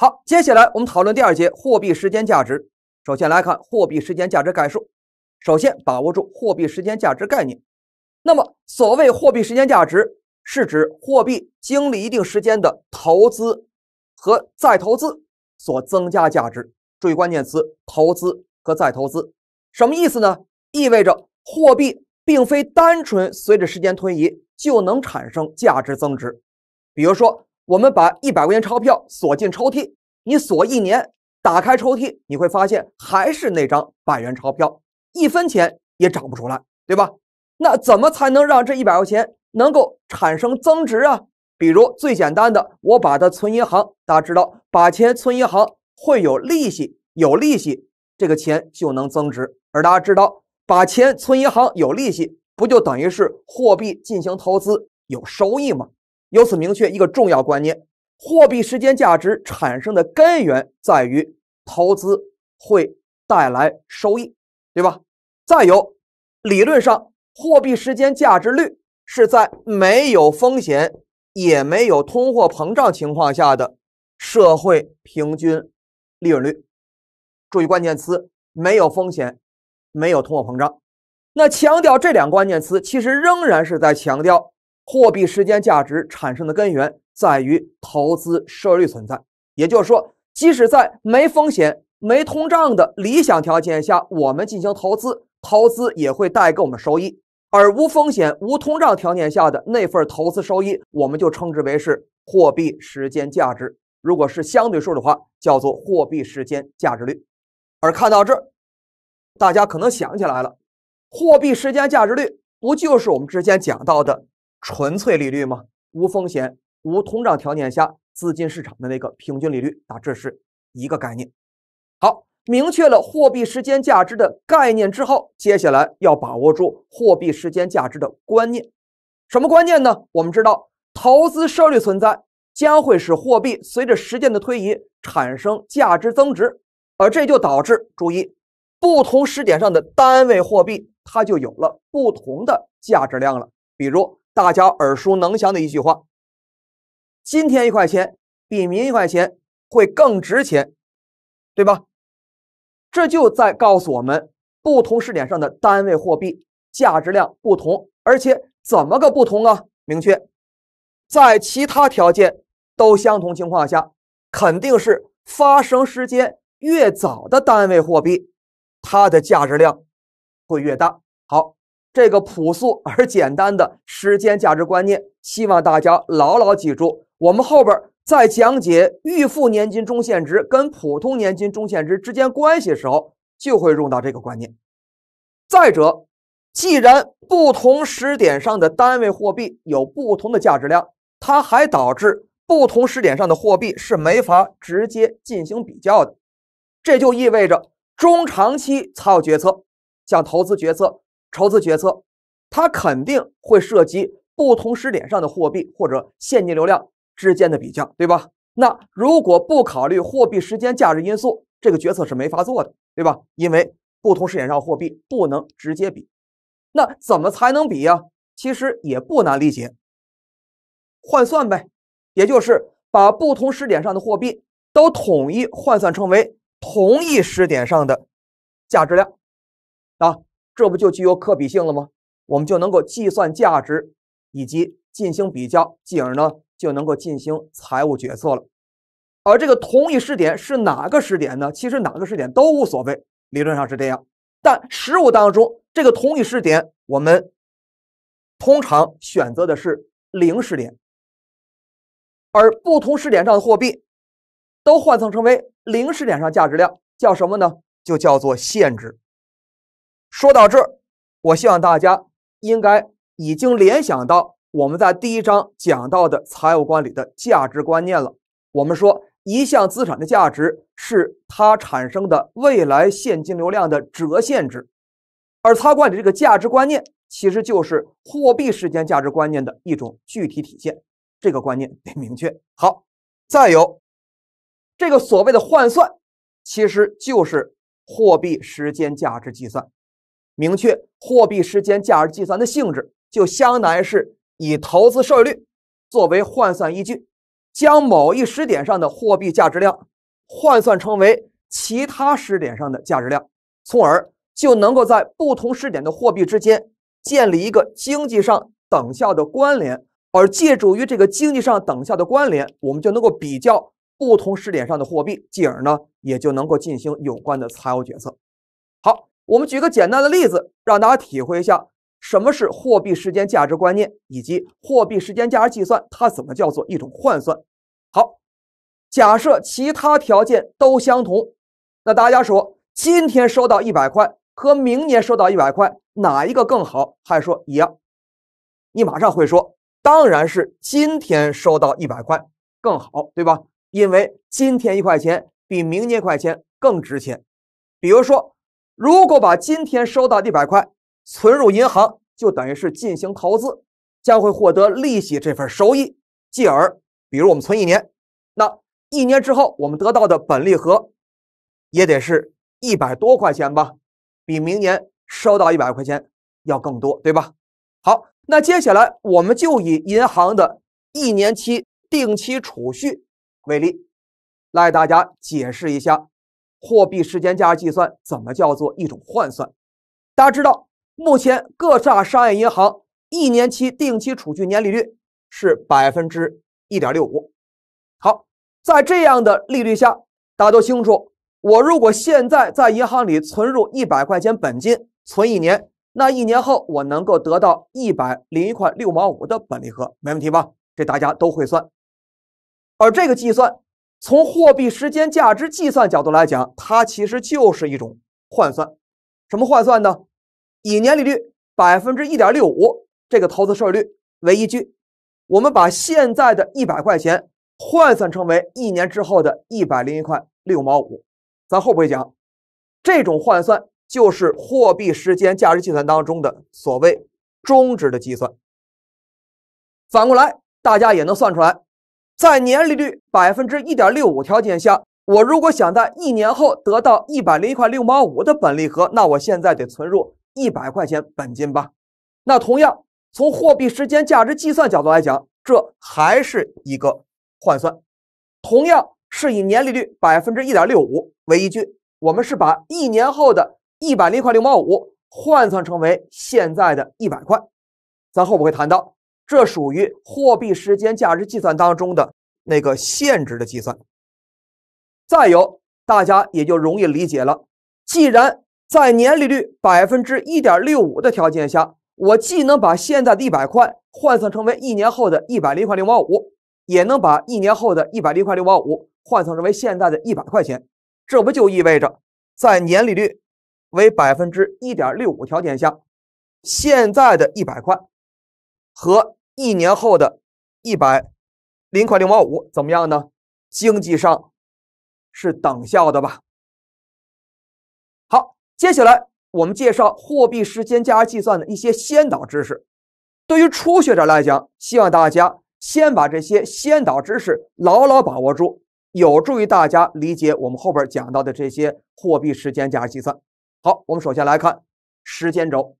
好，接下来我们讨论第二节货币时间价值。首先来看货币时间价值概述。首先把握住货币时间价值概念。那么，所谓货币时间价值，是指货币经历一定时间的投资和再投资所增加价值。注意关键词“投资”和“再投资”，什么意思呢？意味着货币并非单纯随着时间推移就能产生价值增值。比如说。我们把一百块钱钞票锁进抽屉，你锁一年，打开抽屉你会发现还是那张百元钞票，一分钱也长不出来，对吧？那怎么才能让这一百块钱能够产生增值啊？比如最简单的，我把它存银行，大家知道把钱存银行会有利息，有利息，这个钱就能增值。而大家知道把钱存银行有利息，不就等于是货币进行投资有收益吗？由此明确一个重要观念：货币时间价值产生的根源在于投资会带来收益，对吧？再有，理论上，货币时间价值率是在没有风险、也没有通货膨胀情况下的社会平均利润率。注意关键词：没有风险，没有通货膨胀。那强调这两关键词，其实仍然是在强调。货币时间价值产生的根源在于投资收益率存在，也就是说，即使在没风险、没通胀的理想条件下，我们进行投资，投资也会带给我们收益。而无风险、无通胀条件下的那份投资收益，我们就称之为是货币时间价值。如果是相对数的话，叫做货币时间价值率。而看到这儿，大家可能想起来了，货币时间价值率不就是我们之前讲到的？纯粹利率吗？无风险、无通胀条件下资金市场的那个平均利率啊，这是一个概念。好，明确了货币时间价值的概念之后，接下来要把握住货币时间价值的观念。什么观念呢？我们知道，投资收益存在，将会使货币随着时间的推移产生价值增值，而这就导致，注意，不同时点上的单位货币，它就有了不同的价值量了。比如，大家耳熟能详的一句话：“今天一块钱比明一块钱会更值钱，对吧？”这就在告诉我们，不同时点上的单位货币价值量不同，而且怎么个不同啊？明确，在其他条件都相同情况下，肯定是发生时间越早的单位货币，它的价值量会越大。好。这个朴素而简单的时间价值观念，希望大家牢牢记住。我们后边在讲解预付年金中现值跟普通年金中现值之间关系的时候，就会用到这个观念。再者，既然不同时点上的单位货币有不同的价值量，它还导致不同时点上的货币是没法直接进行比较的。这就意味着中长期财务决策，像投资决策。筹资决策，它肯定会涉及不同时点上的货币或者现金流量之间的比较，对吧？那如果不考虑货币时间价值因素，这个决策是没法做的，对吧？因为不同时点上货币不能直接比，那怎么才能比呀？其实也不难理解，换算呗，也就是把不同时点上的货币都统一换算成为同一时点上的价值量，啊。这不就具有可比性了吗？我们就能够计算价值以及进行比较，进而呢就能够进行财务决策了。而这个同一时点是哪个时点呢？其实哪个时点都无所谓，理论上是这样。但实物当中，这个同一时点我们通常选择的是零时点，而不同时点上的货币都换算成为零时点上价值量，叫什么呢？就叫做现值。说到这儿，我希望大家应该已经联想到我们在第一章讲到的财务管理的价值观念了。我们说，一项资产的价值是它产生的未来现金流量的折现值，而它管理这个价值观念，其实就是货币时间价值观念的一种具体体现。这个观念得明确。好，再有，这个所谓的换算，其实就是货币时间价值计算。明确货币时间价值计算的性质，就相当于是以投资收益率作为换算依据，将某一时点上的货币价值量换算成为其他时点上的价值量，从而就能够在不同时点的货币之间建立一个经济上等效的关联。而借助于这个经济上等效的关联，我们就能够比较不同时点上的货币，进而呢也就能够进行有关的财务决策。好。我们举个简单的例子，让大家体会一下什么是货币时间价值观念，以及货币时间价值计算，它怎么叫做一种换算。好，假设其他条件都相同，那大家说今天收到一百块和明年收到一百块，哪一个更好？还说一样？你马上会说，当然是今天收到一百块更好，对吧？因为今天一块钱比明年一块钱更值钱。比如说。如果把今天收到一百块存入银行，就等于是进行投资，将会获得利息这份收益。继而，比如我们存一年，那一年之后我们得到的本利和也得是一百多块钱吧？比明年收到一百块钱要更多，对吧？好，那接下来我们就以银行的一年期定期储蓄为例，来大家解释一下。货币时间价值计算怎么叫做一种换算？大家知道，目前各大商业银行一年期定期储蓄年利率是百分之一点六五。好，在这样的利率下，大家都清楚，我如果现在在银行里存入一百块钱本金，存一年，那一年后我能够得到一百零一块六毛五的本利和，没问题吧？这大家都会算，而这个计算。从货币时间价值计算角度来讲，它其实就是一种换算。什么换算呢？以年利率百分之一点六五这个投资收益率为依据，我们把现在的一百块钱换算成为一年之后的一百零一块六毛五。咱后边讲，这种换算就是货币时间价值计算当中的所谓终值的计算。反过来，大家也能算出来。在年利率百分之一点六五条件下，我如果想在一年后得到一百零块六毛五的本利和，那我现在得存入一百块钱本金吧？那同样从货币时间价值计算角度来讲，这还是一个换算，同样是以年利率百分之一点六五为依据，我们是把一年后的一百零块六毛五换算成为现在的一百块。咱后边会谈到。这属于货币时间价值计算当中的那个限值的计算。再有，大家也就容易理解了。既然在年利率百分之一点六五的条件下，我既能把现在的一百块换算成为一年后的一百零块零毛五，也能把一年后的一百零块零毛五换算成为现在的一百块钱，这不就意味着在年利率为百分之一点六五条件下，现在的一百块和一年后的一百零块零毛五怎么样呢？经济上是等效的吧。好，接下来我们介绍货币时间价值计算的一些先导知识。对于初学者来讲，希望大家先把这些先导知识牢牢把握住，有助于大家理解我们后边讲到的这些货币时间价值计算。好，我们首先来看时间轴。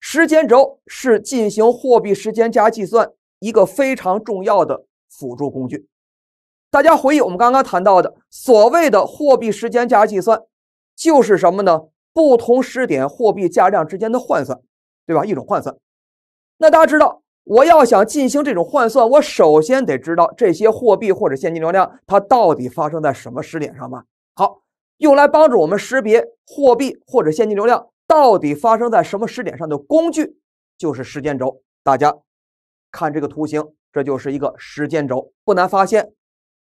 时间轴是进行货币时间加计算一个非常重要的辅助工具。大家回忆我们刚刚谈到的所谓的货币时间加计算，就是什么呢？不同时点货币价量之间的换算，对吧？一种换算。那大家知道，我要想进行这种换算，我首先得知道这些货币或者现金流量它到底发生在什么时点上吧？好，用来帮助我们识别货币或者现金流量。到底发生在什么时点上的工具，就是时间轴。大家看这个图形，这就是一个时间轴。不难发现，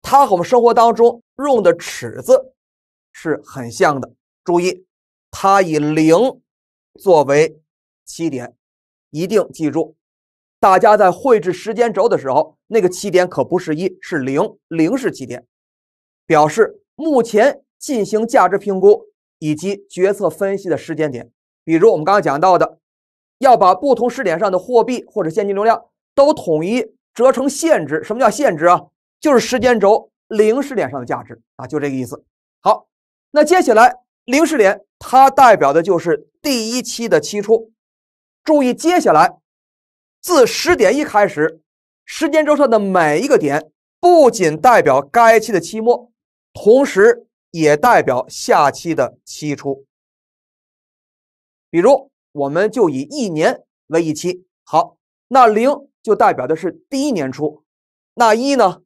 它和我们生活当中用的尺子是很像的。注意，它以零作为起点，一定记住。大家在绘制时间轴的时候，那个起点可不是一，是零，零是起点，表示目前进行价值评估。以及决策分析的时间点，比如我们刚刚讲到的，要把不同时点上的货币或者现金流量都统一折成现值。什么叫现值啊？就是时间轴零时点上的价值啊，就这个意思。好，那接下来零时点它代表的就是第一期的期初。注意，接下来自十点一开始，时间轴上的每一个点不仅代表该期的期末，同时。也代表下期的期初，比如我们就以一年为一期，好，那零就代表的是第一年初，那一呢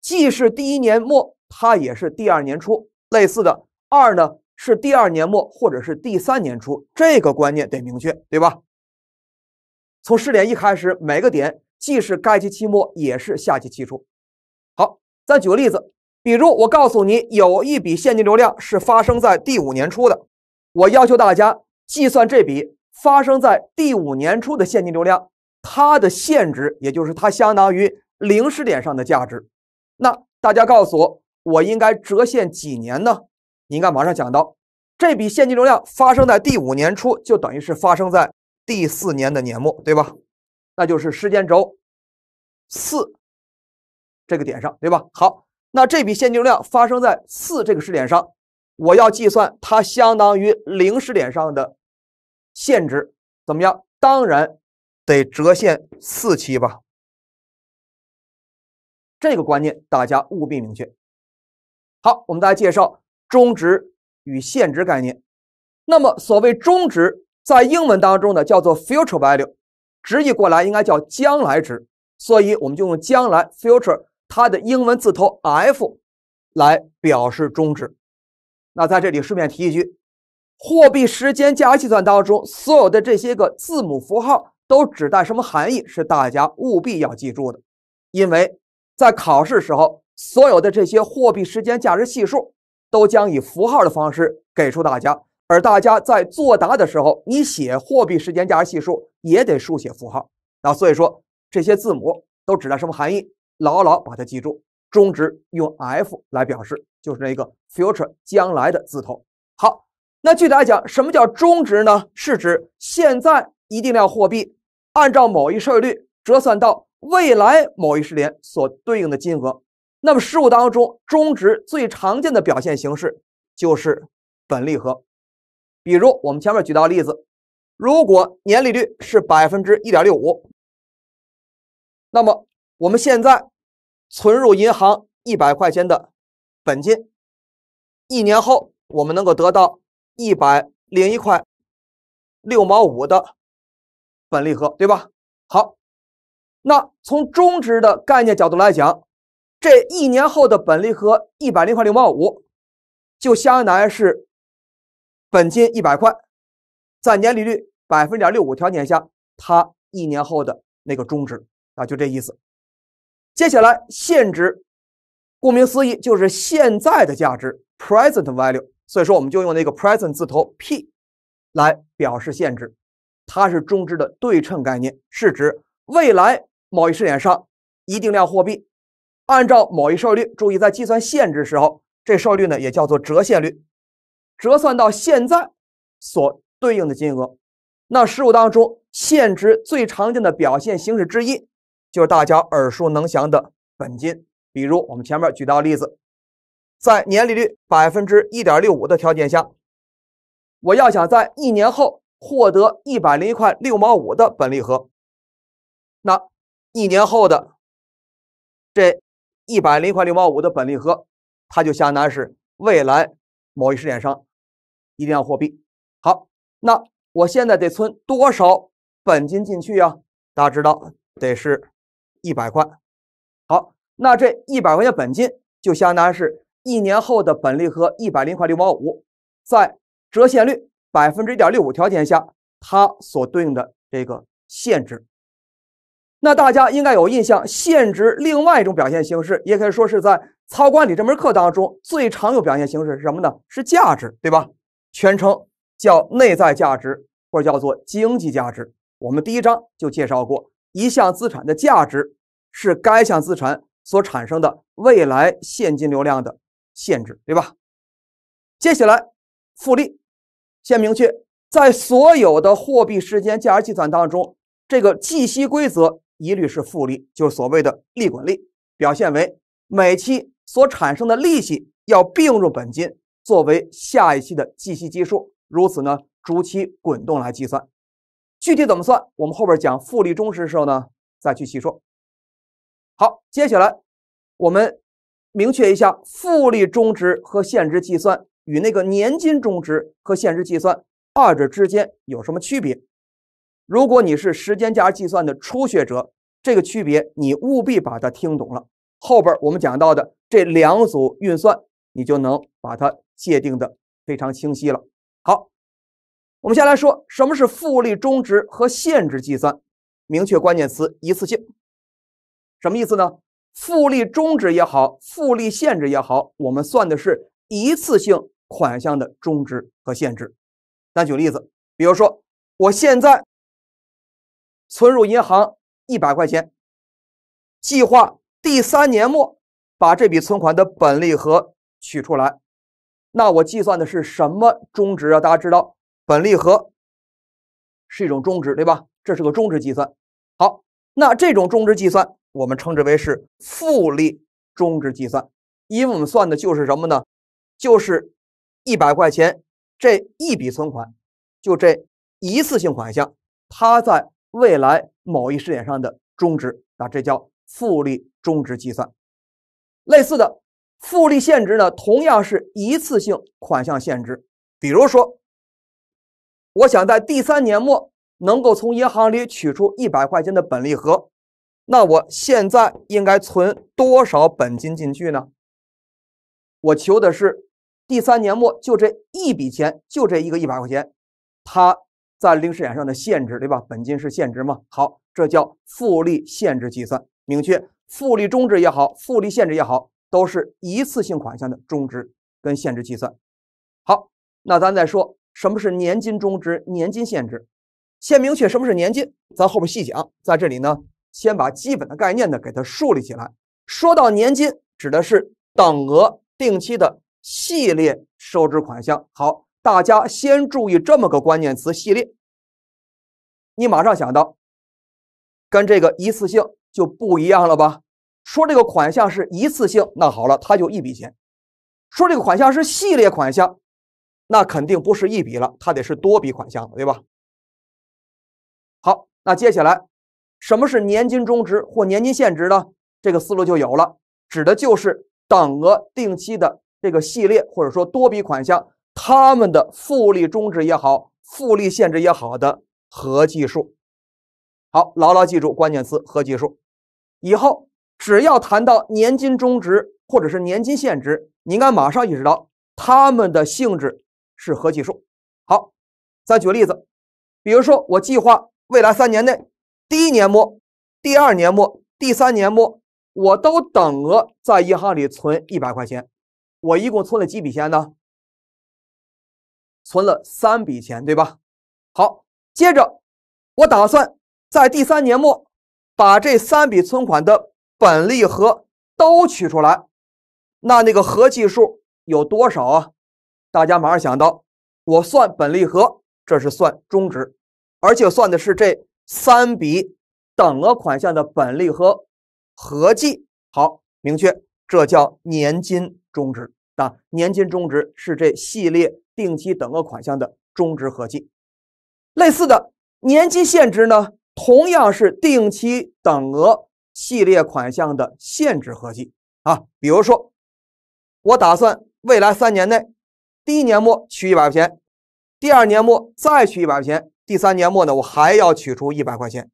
既是第一年末，它也是第二年初，类似的二呢是第二年末或者是第三年初，这个观念得明确，对吧？从试点一开始，每个点既是该期期末，也是下期期初。好，再举个例子。比如，我告诉你有一笔现金流量是发生在第五年初的，我要求大家计算这笔发生在第五年初的现金流量，它的现值，也就是它相当于零时点上的价值。那大家告诉我，我应该折现几年呢？你应该马上想到，这笔现金流量发生在第五年初，就等于是发生在第四年的年末，对吧？那就是时间轴四这个点上，对吧？好。那这笔现金流量发生在四这个时点上，我要计算它相当于零时点上的现值，怎么样？当然得折现四期吧。这个观念大家务必明确。好，我们大家介绍中值与现值概念。那么，所谓中值，在英文当中呢叫做 future value，直译过来应该叫将来值，所以我们就用将来 （future）。它的英文字头 F 来表示终止。那在这里顺便提一句，货币时间价值计算当中，所有的这些个字母符号都指代什么含义是大家务必要记住的。因为在考试时候，所有的这些货币时间价值系数都将以符号的方式给出大家，而大家在作答的时候，你写货币时间价值系数也得书写符号。那所以说，这些字母都指代什么含义？牢牢把它记住，中值用 F 来表示，就是那一个 future 将来的字头。好，那具体来讲，什么叫中值呢？是指现在一定量货币按照某一税率折算到未来某一时点所对应的金额。那么，实物当中，中值最常见的表现形式就是本利和。比如，我们前面举到例子，如果年利率是百分之一点六五，那么。我们现在存入银行一百块钱的本金，一年后我们能够得到一百零一块六毛五的本利和，对吧？好，那从中值的概念角度来讲，这一年后的本利和一百零块六毛五，就相当于是本金一百块，在年利率百分之点六五条件下，它一年后的那个中值啊，就这意思。接下来，现值，顾名思义就是现在的价值，present value。所以说，我们就用那个 present 字头 P 来表示现值，它是中值的对称概念，是指未来某一时点上一定量货币，按照某一税率，注意在计算现值时候，这税率呢也叫做折现率，折算到现在所对应的金额。那实务当中，现值最常见的表现形式之一。就是大家耳熟能详的本金，比如我们前面举到例子，在年利率百分之一点六五的条件下，我要想在一年后获得一百零一块六毛五的本利和，那一年后的这一百零一块六毛五的本利和，它就相当于是未来某一时点上一定要货币。好，那我现在得存多少本金进去呀？大家知道得是。一百块，好，那这一百块钱本金就相当于是一年后的本利和一百零块六毛五，在折现率百分之一点六五条件下，它所对应的这个现值。那大家应该有印象，现值另外一种表现形式，也可以说是在操管理这门课当中最常用表现形式是什么呢？是价值，对吧？全称叫内在价值，或者叫做经济价值。我们第一章就介绍过。一项资产的价值是该项资产所产生的未来现金流量的限制，对吧？接下来，复利，先明确，在所有的货币时间价值计算当中，这个计息规则一律是复利，就是所谓的利滚利，表现为每期所产生的利息要并入本金，作为下一期的计息基数，如此呢，逐期滚动来计算。具体怎么算？我们后边讲复利终值的时候呢，再去细说。好，接下来我们明确一下复利终值和现值计算与那个年金终值和现值计算二者之间有什么区别？如果你是时间价值计算的初学者，这个区别你务必把它听懂了，后边我们讲到的这两组运算，你就能把它界定的非常清晰了。好。我们先来说什么是复利终值和限制计算，明确关键词一次性，什么意思呢？复利终值也好，复利限制也好，我们算的是一次性款项的终值和限制。那举例子，比如说我现在存入银行一百块钱，计划第三年末把这笔存款的本利和取出来，那我计算的是什么终值啊？大家知道？本利和是一种终值，对吧？这是个终值计算。好，那这种终值计算，我们称之为是复利终值计算，因为我们算的就是什么呢？就是一百块钱这一笔存款，就这一次性款项，它在未来某一时间上的终值。那这叫复利终值计算。类似的，复利现值呢，同样是一次性款项现值。比如说。我想在第三年末能够从银行里取出一百块钱的本利和，那我现在应该存多少本金进去呢？我求的是第三年末就这一笔钱，就这一个一百块钱，它在零时点上的限制，对吧？本金是现值嘛？好，这叫复利限制计算。明确，复利终值也好，复利限制也好，都是一次性款项的终值跟限制计算。好，那咱再说。什么是年金终值、年金现值？先明确什么是年金，咱后边细讲。在这里呢，先把基本的概念呢给它树立起来。说到年金，指的是等额、定期的系列收支款项。好，大家先注意这么个关键词“系列”。你马上想到，跟这个一次性就不一样了吧？说这个款项是一次性，那好了，它就一笔钱；说这个款项是系列款项。那肯定不是一笔了，它得是多笔款项，对吧？好，那接下来，什么是年金终值或年金现值呢？这个思路就有了，指的就是等额定期的这个系列或者说多笔款项，它们的复利终值也好，复利现值也好的合计数。好，牢牢记住关键词合计数，以后只要谈到年金终值或者是年金现值，你应该马上意识到它们的性质。是合计数。好，再举个例子，比如说我计划未来三年内，第一年末、第二年末、第三年末，我都等额在银行里存一百块钱，我一共存了几笔钱呢？存了三笔钱，对吧？好，接着我打算在第三年末把这三笔存款的本利和都取出来，那那个合计数有多少啊？大家马上想到，我算本利和，这是算终值，而且算的是这三笔等额款项的本利和合计。好，明确，这叫年金终值啊。年金终值是这系列定期等额款项的终值合计。类似的，年金现值呢，同样是定期等额系列款项的现值合计啊。比如说，我打算未来三年内。第一年末取一百块钱，第二年末再取一百块钱，第三年末呢，我还要取出一百块钱。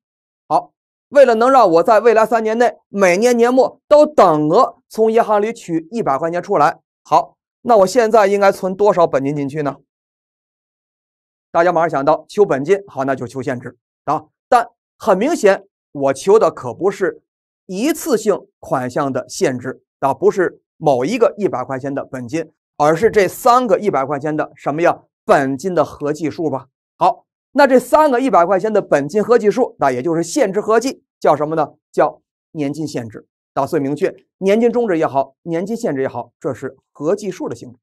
好，为了能让我在未来三年内每年年末都等额从银行里取一百块钱出来，好，那我现在应该存多少本金进去呢？大家马上想到求本金，好，那就求现值啊。但很明显，我求的可不是一次性款项的现值啊，不是某一个一百块钱的本金。而是这三个一百块钱的什么呀本金的合计数吧。好，那这三个一百块钱的本金合计数，那也就是现值合计，叫什么呢？叫年金限制。打算明确，年金终止也好，年金限制也好，这是合计数的形式。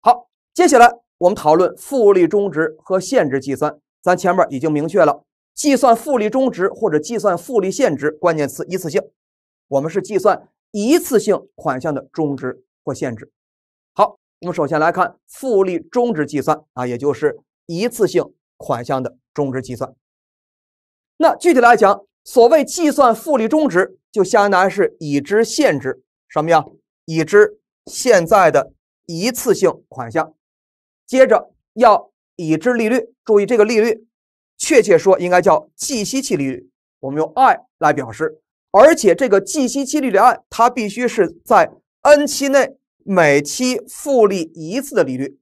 好，接下来我们讨论复利终值和现值计算。咱前面已经明确了，计算复利终值或者计算复利现值，关键词一次性，我们是计算一次性款项的终值或限制，我们首先来看复利终值计算啊，也就是一次性款项的终值计算。那具体来讲，所谓计算复利终值，就相当于是已知现值，什么呀？已知现在的一次性款项，接着要已知利率。注意，这个利率确切说应该叫计息期利率，我们用 i 来表示。而且这个计息期利率 i，它必须是在 n 期内。每期复利一次的利率，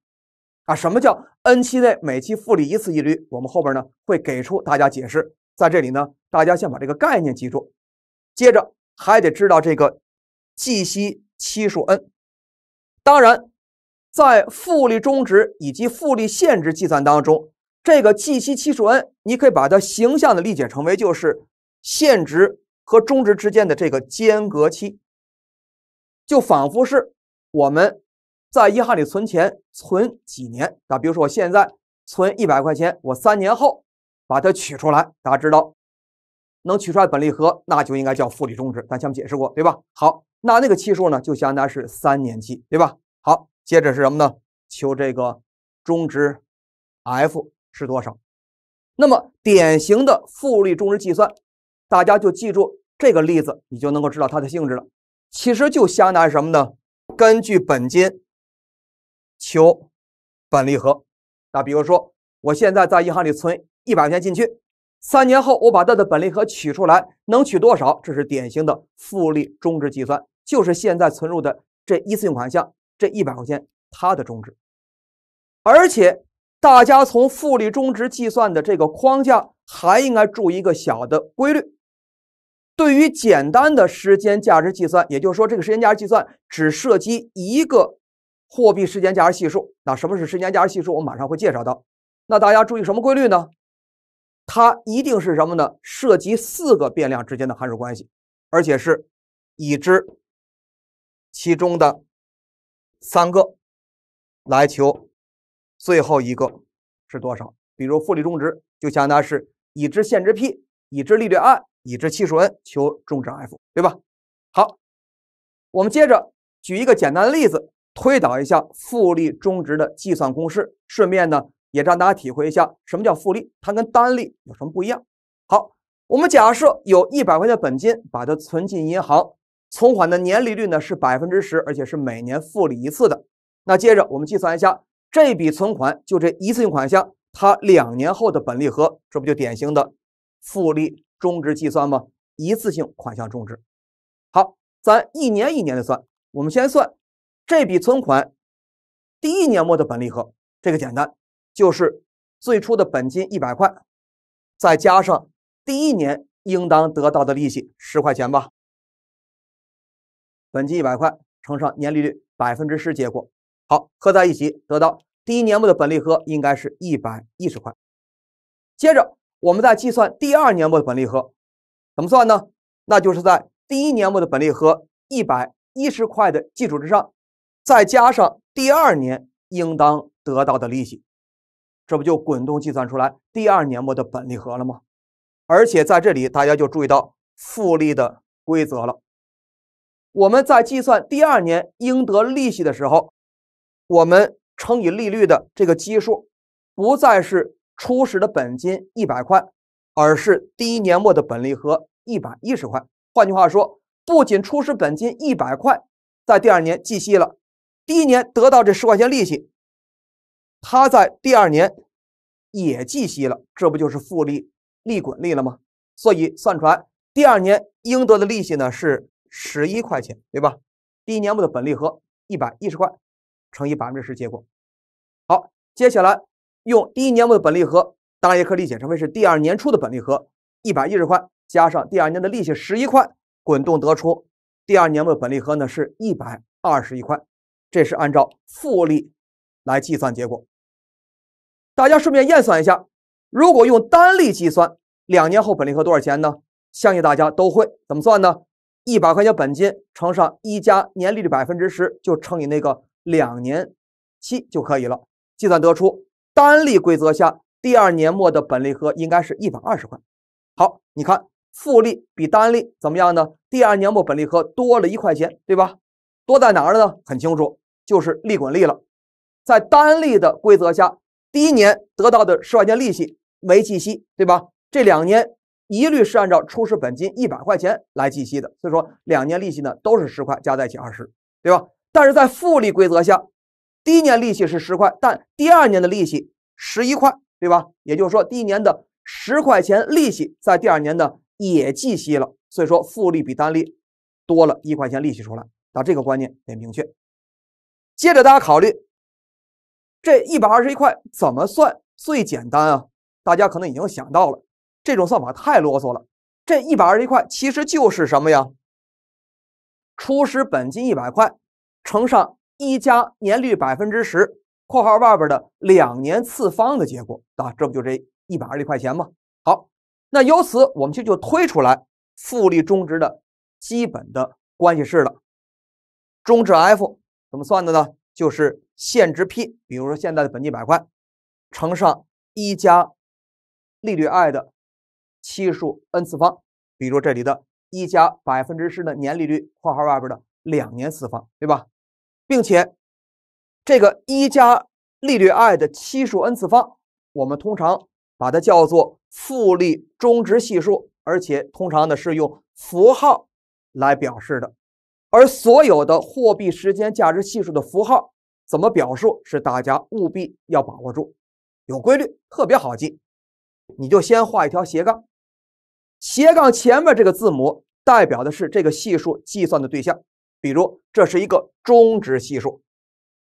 啊，什么叫 n 期内每期复利一次利率？我们后边呢会给出大家解释，在这里呢，大家先把这个概念记住。接着还得知道这个计息期数 n。当然，在复利终值以及复利现值计算当中，这个计息期数 n，你可以把它形象的理解成为就是现值和终值之间的这个间隔期，就仿佛是。我们在银行里存钱，存几年啊？比如说，我现在存一百块钱，我三年后把它取出来，大家知道能取出来本利和，那就应该叫复利终值。咱前面解释过，对吧？好，那那个期数呢，就相当是三年期，对吧？好，接着是什么呢？求这个终值 F 是多少？那么典型的复利终值计算，大家就记住这个例子，你就能够知道它的性质了。其实就相当于什么呢？根据本金求本利和，那比如说，我现在在银行里存一百块钱进去，三年后我把它的本利和取出来，能取多少？这是典型的复利终值计算，就是现在存入的这一次性款项这一百块钱它的终值。而且，大家从复利终值计算的这个框架，还应该注意一个小的规律。对于简单的时间价值计算，也就是说，这个时间价值计算只涉及一个货币时间价值系数。那什么是时间价值系数？我马上会介绍到。那大家注意什么规律呢？它一定是什么呢？涉及四个变量之间的函数关系，而且是已知其中的三个，来求最后一个是多少。比如复利终值，就相当于是已知现值 P，已知利率 i。已知系数 n，求终值 F，对吧？好，我们接着举一个简单的例子，推导一下复利终值的计算公式，顺便呢也让大家体会一下什么叫复利，它跟单利有什么不一样。好，我们假设有一百块钱本金，把它存进银行，存款的年利率呢是百分之十，而且是每年复利一次的。那接着我们计算一下这笔存款，就这一次性款项，它两年后的本利和，这不就典型的复利？终值计算吗？一次性款项终值。好，咱一年一年的算。我们先算这笔存款第一年末的本利和。这个简单，就是最初的本金一百块，再加上第一年应当得到的利息十块钱吧。本金一百块乘上年利率百分之十，结果好，合在一起得到第一年末的本利和应该是一百一十块。接着。我们在计算第二年末的本利和，怎么算呢？那就是在第一年末的本利和一百一十块的基础之上，再加上第二年应当得到的利息，这不就滚动计算出来第二年末的本利和了吗？而且在这里，大家就注意到复利的规则了。我们在计算第二年应得利息的时候，我们乘以利率的这个基数，不再是。初始的本金一百块，而是第一年末的本利和一百一十块。换句话说，不仅初始本金一百块，在第二年计息了，第一年得到这十块钱利息，它在第二年也计息了，这不就是复利利滚利了吗？所以算出来第二年应得的利息呢是十一块钱，对吧？第一年末的本利和一百一十块乘以百分之十，结果好，接下来。用第一年末的本利和当然也可以理解成为是第二年初的本利和一百一十块加上第二年的利息十一块滚动得出第二年末的本利和呢是一百二十一块，这是按照复利来计算结果。大家顺便验算一下，如果用单利计算两年后本利和多少钱呢？相信大家都会怎么算呢？一百块钱本金乘上一加年利率百分之十就乘以那个两年期就可以了，计算得出。单利规则下，第二年末的本利和应该是一百二十块。好，你看复利比单利怎么样呢？第二年末本利和多了一块钱，对吧？多在哪儿了呢？很清楚，就是利滚利了。在单利的规则下，第一年得到的十块钱利息没计息，对吧？这两年一律是按照初始本金一百块钱来计息的，所以说两年利息呢都是十块，加在一起二十，对吧？但是在复利规则下。第一年利息是十块，但第二年的利息十一块，对吧？也就是说，第一年的十块钱利息在第二年的也计息了，所以说复利比单利多了一块钱利息出来。那这个观念得明确。接着大家考虑这一百二十一块怎么算？最简单啊，大家可能已经想到了，这种算法太啰嗦了。这一百二十一块其实就是什么呀？初始本金一百块乘上。一加年率百分之十，括号外边的两年次方的结果啊，这不就这一百二十块钱吗？好，那由此我们就就推出来复利终值的基本的关系式了。终值 F 怎么算的呢？就是现值 P，比如说现在的本金百块，乘上一加利率 i 的期数 n 次方，比如这里的，一加百分之十的年利率，括号外边的两年次方，对吧？并且，这个一加利率 i 的期数 n 次方，我们通常把它叫做复利终值系数，而且通常呢是用符号来表示的。而所有的货币时间价值系数的符号怎么表述，是大家务必要把握住，有规律，特别好记。你就先画一条斜杠，斜杠前面这个字母代表的是这个系数计算的对象。比如，这是一个中值系数，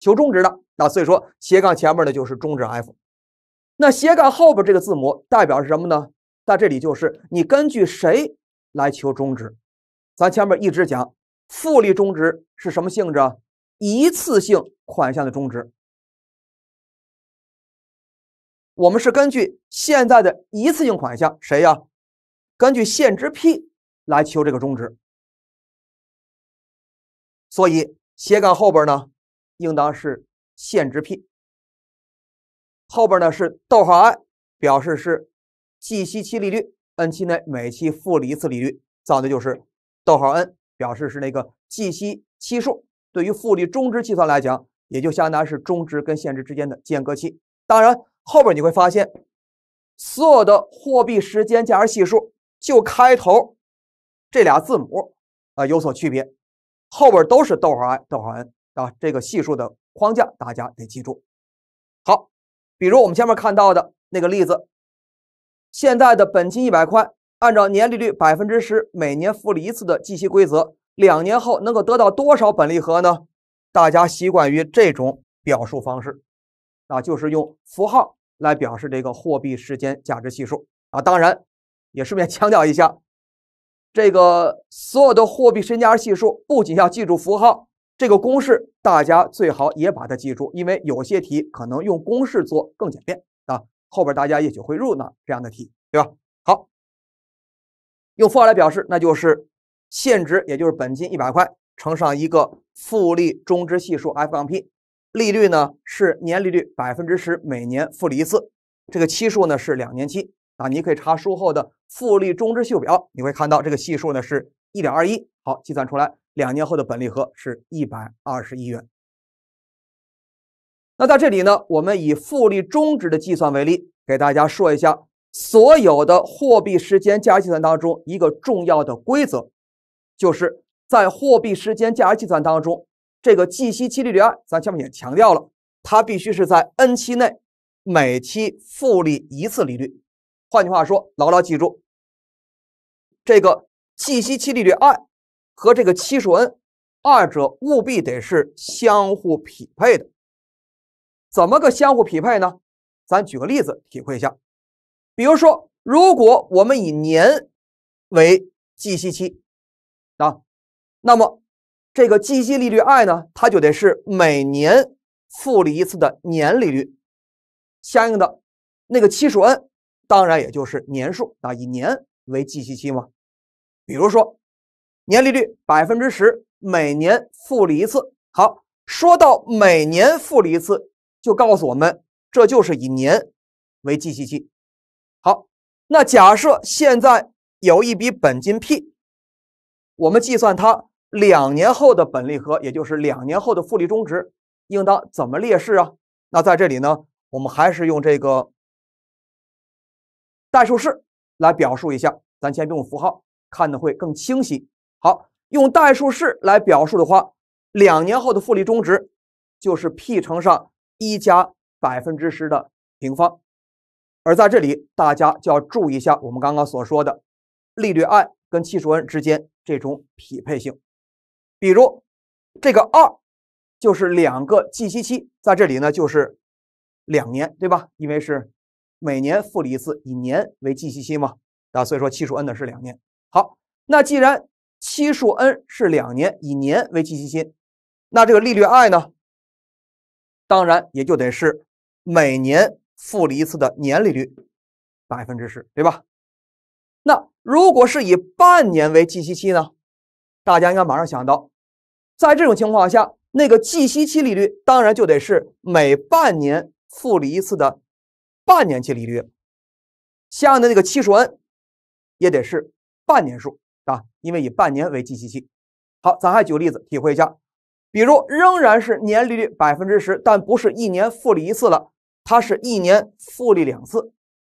求中值的。那所以说，斜杠前面呢就是中值 F。那斜杠后边这个字母代表是什么呢？在这里就是你根据谁来求中值。咱前面一直讲，复利中值是什么性质？一次性款项的中值，我们是根据现在的一次性款项谁呀？根据现值 P 来求这个中值。所以斜杠后边呢，应当是现值 P，后边呢是逗号 i，表示是计息期利率；n 期内每期复利一次利率，造的就是逗号 n，表示是那个计息期数。对于复利终值计算来讲，也就相当于是终值跟现值之间的间隔期。当然，后边你会发现，所有的货币时间价值系数就开头这俩字母啊有所区别。后边都是逗号 i 逗号 n 啊，这个系数的框架大家得记住。好，比如我们前面看到的那个例子，现在的本金一百块，按照年利率百分之十，每年复利一次的计息规则，两年后能够得到多少本利和呢？大家习惯于这种表述方式啊，就是用符号来表示这个货币时间价值系数啊。当然，也顺便强调一下。这个所有的货币身家系数不仅要记住符号，这个公式大家最好也把它记住，因为有些题可能用公式做更简便啊。后边大家也许会入呢这样的题，对吧？好，用负号来表示，那就是现值，也就是本金一百块乘上一个复利终值系数 F 杠 P，利率呢是年利率百分之十，每年复利一次，这个期数呢是两年期。啊，你可以查书后的复利终值系数表，你会看到这个系数呢是1.21，好，计算出来两年后的本利和是1 2 1元。那在这里呢，我们以复利终值的计算为例，给大家说一下所有的货币时间价值计算当中一个重要的规则，就是在货币时间价值计算当中，这个计息期利率，咱前面也强调了，它必须是在 n 期内每期复利一次利率。换句话说，牢牢记住，这个计息期利率 i 和这个期数 n，二者务必得是相互匹配的。怎么个相互匹配呢？咱举个例子体会一下。比如说，如果我们以年为计息期啊，那么这个计息利率 i 呢，它就得是每年复利一次的年利率，相应的那个期数 n。当然，也就是年数啊，以年为计息期嘛。比如说，年利率百分之十，每年复利一次。好，说到每年复利一次，就告诉我们这就是以年为计息期。好，那假设现在有一笔本金 P，我们计算它两年后的本利和，也就是两年后的复利终值，应当怎么列式啊？那在这里呢，我们还是用这个。代数式来表述一下，咱先用符号看的会更清晰。好，用代数式来表述的话，两年后的复利终值就是 P 乘上一加百分之十的平方。而在这里，大家就要注意一下我们刚刚所说的利率 i 跟期数 n 之间这种匹配性。比如这个二就是两个计息期，在这里呢就是两年，对吧？因为是。每年付利一次，以年为计息期嘛，啊，所以说期数 n 呢是两年。好，那既然期数 n 是两年，以年为计息期，那这个利率 i 呢，当然也就得是每年付利一次的年利率百分之十，对吧？那如果是以半年为计息期呢，大家应该马上想到，在这种情况下，那个计息期利率当然就得是每半年付利一次的。半年期利率，相应的那个期数 n 也得是半年数啊，因为以半年为计息期。好，咱还举个例子体会一下。比如，仍然是年利率百分之十，但不是一年复利一次了，它是一年复利两次。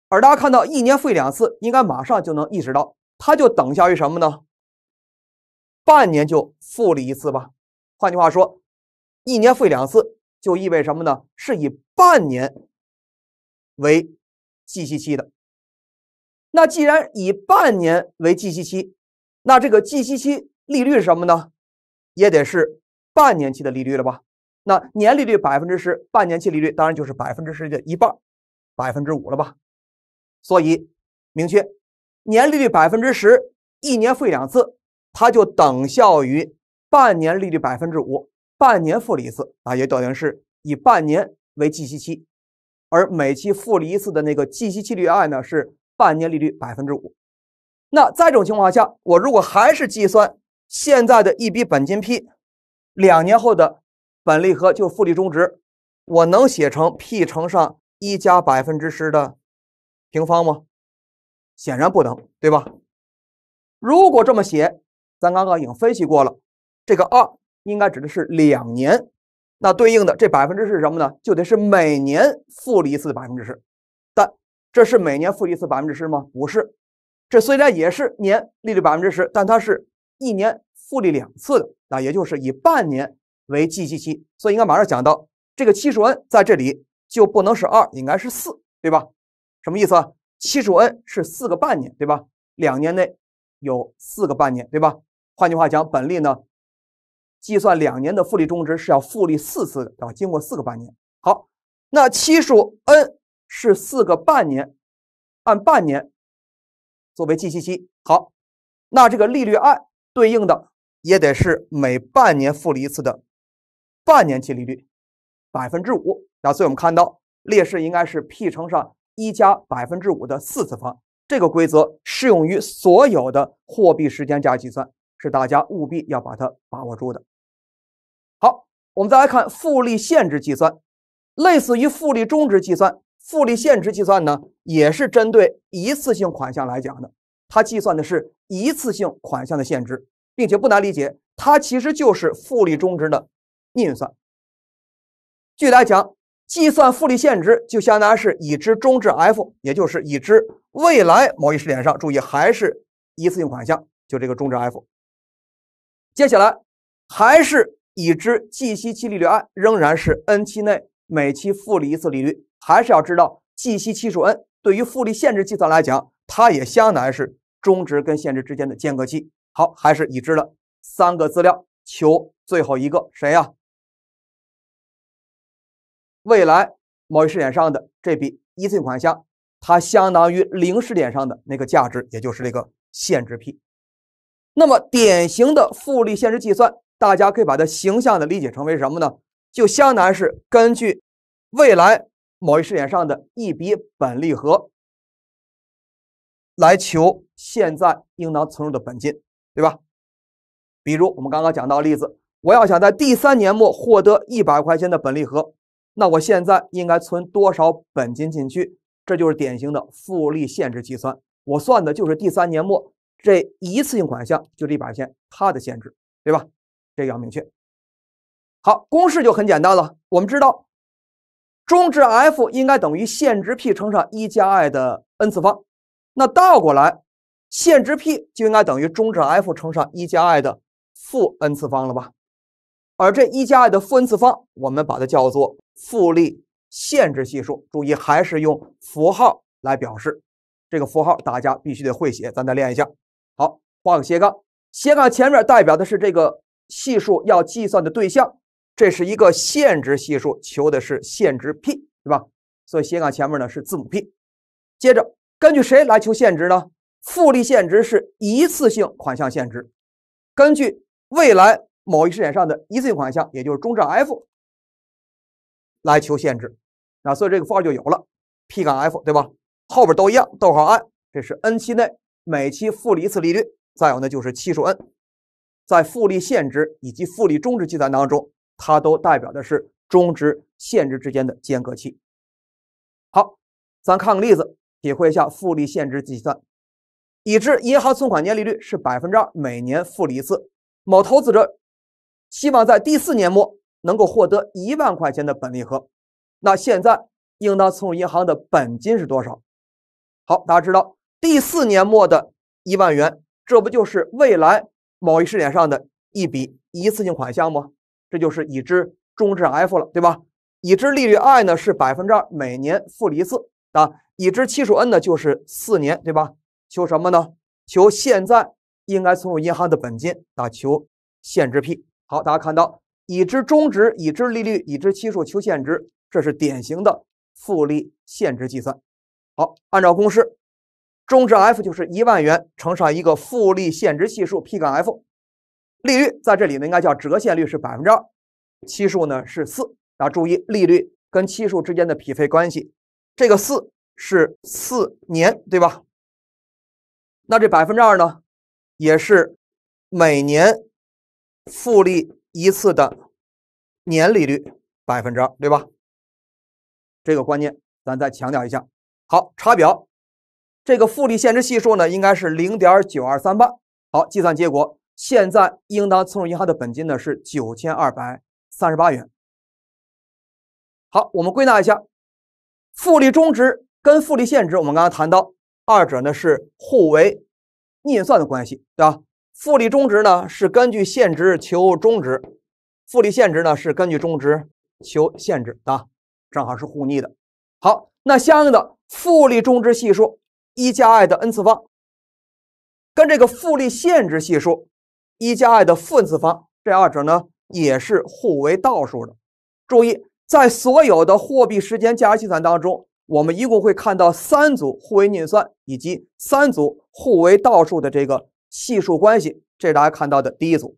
而大家看到一年复利两次，应该马上就能意识到，它就等效于什么呢？半年就复利一次吧。换句话说，一年复利两次就意味着什么呢？是以半年。为计息期的。那既然以半年为计息期，那这个计息期利率是什么呢？也得是半年期的利率了吧？那年利率百分之十，半年期利率当然就是百分之十的一半，百分之五了吧？所以，明确，年利率百分之十，一年付两次，它就等效于半年利率百分之五，半年付了一次啊，也等于是以半年为计息期。而每期复利一次的那个计息期率 i 呢是半年利率百分之五，那在这种情况下，我如果还是计算现在的一笔本金 p，两年后的本利和就是复利终值，我能写成 p 乘上一加百分之十的平方吗？显然不能，对吧？如果这么写，咱刚刚已经分析过了，这个二应该指的是两年。那对应的这百分之是什么呢？就得是每年复利一次的百分之十，但这是每年复利一次百分之十吗？不是，这虽然也是年利率百分之十，但它是一年复利两次的，那也就是以半年为计息期，所以应该马上讲到这个期数 n 在这里就不能是二，应该是四，对吧？什么意思啊？期数 n 是四个半年，对吧？两年内有四个半年，对吧？换句话讲，本利呢？计算两年的复利终值是要复利四次的，要经过四个半年。好，那期数 n 是四个半年，按半年作为计息期。好，那这个利率 i 对应的也得是每半年复利一次的半年期利率百分之五。那所以我们看到，列式应该是 P 乘上一加百分之五的四次方。这个规则适用于所有的货币时间价值计算。是大家务必要把它把握住的。好，我们再来看复利现值计算，类似于复利终值计算，复利现值计算呢，也是针对一次性款项来讲的，它计算的是一次性款项的现值，并且不难理解，它其实就是复利终值的逆运算。具体来讲，计算复利现值就相当于是已知终值 F，也就是已知未来某一时点上，注意还是一次性款项，就这个终值 F。接下来还是已知计息期利率 i，仍然是 n 期内每期复利一次利率，还是要知道计息期数 n。对于复利限制计算来讲，它也相当于是终值跟现值之间的间隔期。好，还是已知的三个资料，求最后一个谁呀？未来某一时点上的这笔一次性款项，它相当于零时点上的那个价值，也就是那个限制 P。那么典型的复利现值计算，大家可以把它形象的理解成为什么呢？就相当于是根据未来某一时点上的一笔本利和来求现在应当存入的本金，对吧？比如我们刚刚讲到例子，我要想在第三年末获得一百块钱的本利和，那我现在应该存多少本金进去？这就是典型的复利现制计算，我算的就是第三年末。这一次性款项就这把线，它的限制，对吧？这个要明确。好，公式就很简单了。我们知道，终值 F 应该等于限值 P 乘上一加 i 的 n 次方。那倒过来，限值 P 就应该等于终值 F 乘上一加 i 的负 n 次方了吧？而这一加 i 的负 n 次方，我们把它叫做复利限制系数。注意，还是用符号来表示。这个符号大家必须得会写，咱再练一下。好，画个斜杠，斜杠前面代表的是这个系数要计算的对象，这是一个限值系数，求的是限值 P，对吧？所以斜杠前面呢是字母 P。接着，根据谁来求限值呢？复利限值是一次性款项限值，根据未来某一时间上的一次性款项，也就是中值 F 来求限值。啊，所以这个符号就有了 P 杠 F，对吧？后边都一样，逗号 i，这是 n 期内。每期付一次利率，再有呢就是期数 n，在复利现值以及复利终值计算当中，它都代表的是终值、现值之间的间隔期。好，咱看个例子，体会一下复利现值计算。已知银行存款年利率是百分之二，每年付一次。某投资者希望在第四年末能够获得一万块钱的本利和，那现在应当存入银行的本金是多少？好，大家知道。第四年末的一万元，这不就是未来某一时点上的一笔一次性款项吗？这就是已知终值 F 了，对吧？已知利率 i 呢是百分之二，每年付一次啊。已知期数 n 呢就是四年，对吧？求什么呢？求现在应该存入银行的本金啊？求现值 P。好，大家看到已知终值、已知利率、已知期数，求现值，这是典型的复利现值计算。好，按照公式。终值 F 就是一万元乘上一个复利现值系数 P 杠 F，利率在这里呢应该叫折现率是百分之二，期数呢是四，啊，注意利率跟期数之间的匹配关系。这个四是四年，对吧？那这百分之二呢，也是每年复利一次的年利率百分之二，对吧？这个观念咱再强调一下。好，查表。这个复利现值系数呢，应该是零点九二三八。好，计算结果现在应当存入银行的本金呢是九千二百三十八元。好，我们归纳一下，复利终值跟复利现值，我们刚才谈到，二者呢是互为逆算的关系，对吧？复利终值呢是根据现值求终值，复利现值呢是根据终值求现值的，正好是互逆的。好，那相应的复利终值系数。一加 i 的 n 次方，跟这个复利限制系数一加 i 的负 n 次方，这二者呢也是互为倒数的。注意，在所有的货币时间价值计算当中，我们一共会看到三组互为逆算，以及三组互为倒数的这个系数关系，这是大家看到的第一组。